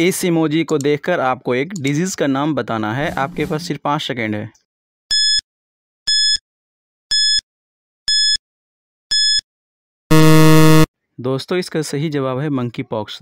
इस इमोजी को देखकर आपको एक डिजीज़ का नाम बताना है आपके पास सिर्फ पांच सेकेंड है दोस्तों इसका सही जवाब है मंकी पॉक्स